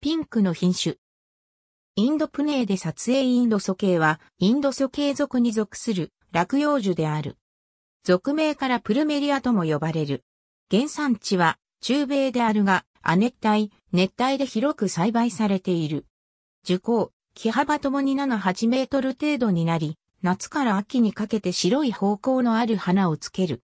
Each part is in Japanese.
ピンクの品種。インドプネーで撮影インド素系は、インド素系属に属する落葉樹である。属名からプルメリアとも呼ばれる。原産地は中米であるが、亜熱帯、熱帯で広く栽培されている。樹高、木幅ともに7、8メートル程度になり、夏から秋にかけて白い方向のある花をつける。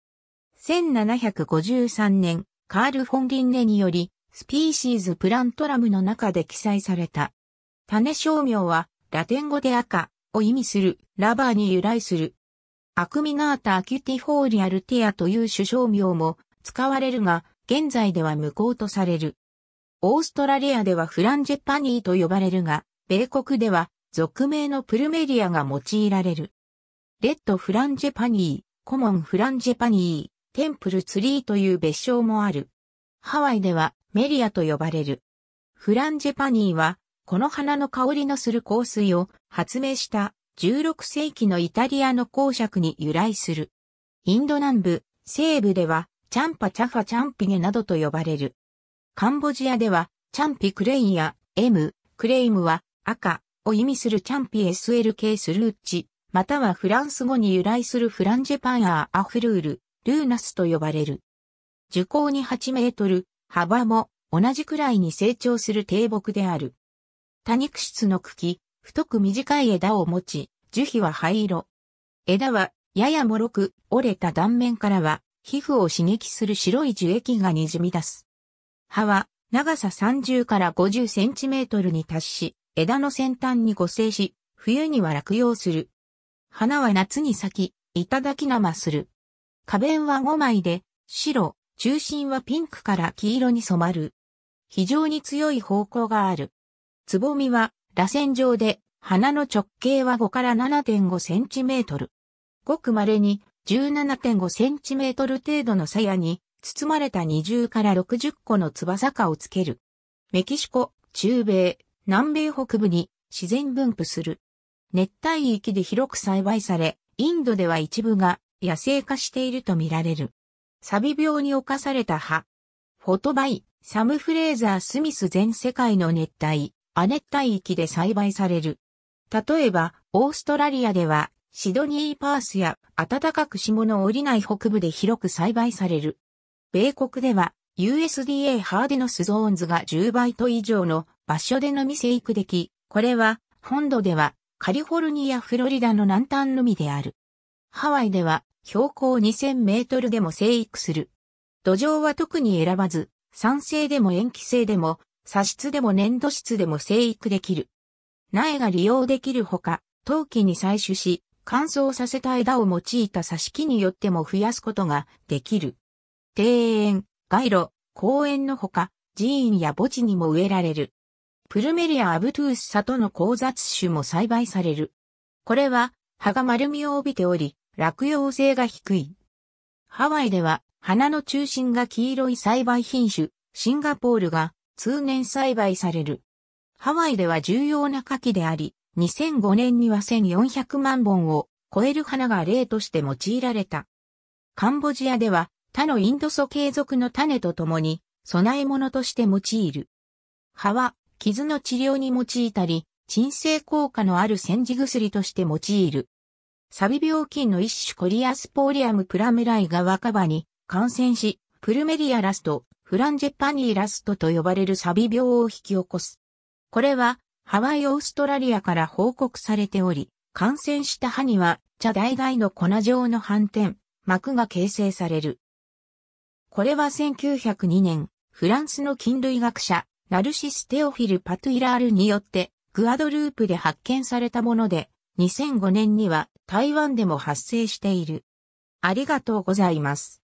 1753年、カール・フォン・リンネにより、スピーシーズプラントラムの中で記載された。種商名は、ラテン語で赤を意味するラバーに由来する。アクミナータ・アキュティフォーリアルティアという種商名も使われるが、現在では無効とされる。オーストラリアではフランジェパニーと呼ばれるが、米国では俗名のプルメリアが用いられる。レッドフランジェパニー、コモンフランジェパニー、テンプルツリーという別称もある。ハワイではメリアと呼ばれる。フランジェパニーは、この花の香りのする香水を発明した16世紀のイタリアの公爵に由来する。インド南部、西部では、チャンパチャファチャンピゲなどと呼ばれる。カンボジアでは、チャンピクレインや、M、クレイムは、赤を意味するチャンピ SLK スルーチ、またはフランス語に由来するフランジェパンアーアフルール、ルーナスと呼ばれる。樹高に8メートル、幅も同じくらいに成長する低木である。多肉質の茎、太く短い枝を持ち、樹皮は灰色。枝はやや脆く折れた断面からは皮膚を刺激する白い樹液が滲み出す。葉は長さ30から50センチメートルに達し、枝の先端に互生し、冬には落葉する。花は夏に咲き、いただき生する。花弁は5枚で、白、中心はピンクから黄色に染まる。非常に強い方向がある。つぼみは、螺旋状で、花の直径は5から7.5センチメートル。ごく稀に17.5センチメートル程度の鞘に包まれた20から60個の翼花をつける。メキシコ、中米、南米北部に自然分布する。熱帯域で広く栽培され、インドでは一部が野生化しているとみられる。サビ病に侵された葉。フォトバイ、サム・フレーザー・スミス全世界の熱帯、亜熱帯域で栽培される。例えば、オーストラリアでは、シドニー・パースや暖かく霜の降りない北部で広く栽培される。米国では、USDA ハーデノスゾーンズが10バイト以上の場所でのみ生育でき、これは、本土ではカリフォルニア・フロリダの南端のみである。ハワイでは標高2000メートルでも生育する。土壌は特に選ばず、酸性でも塩基性でも、砂質でも粘土質でも生育できる。苗が利用できるほか、陶器に採取し、乾燥させた枝を用いた挿し木によっても増やすことができる。庭園、街路、公園のほか、寺院や墓地にも植えられる。プルメリア・アブトゥースサとの交雑種も栽培される。これは葉が丸みを帯びており、落葉性が低い。ハワイでは、花の中心が黄色い栽培品種、シンガポールが通年栽培される。ハワイでは重要な夏季であり、2005年には1400万本を超える花が例として用いられた。カンボジアでは他のインド素継続の種とともに、備え物として用いる。葉は傷の治療に用いたり、鎮静効果のある煎じ薬として用いる。サビ病菌の一種コリアスポーリアムプラメライが若葉に感染し、プルメリアラスト、フランジェパニーラストと呼ばれるサビ病を引き起こす。これは、ハワイオーストラリアから報告されており、感染した歯には、茶代々の粉状の斑点、膜が形成される。これは1902年、フランスの菌類学者、ナルシス・テオフィル・パトゥイラールによってグアドループで発見されたもので、2005年には台湾でも発生している。ありがとうございます。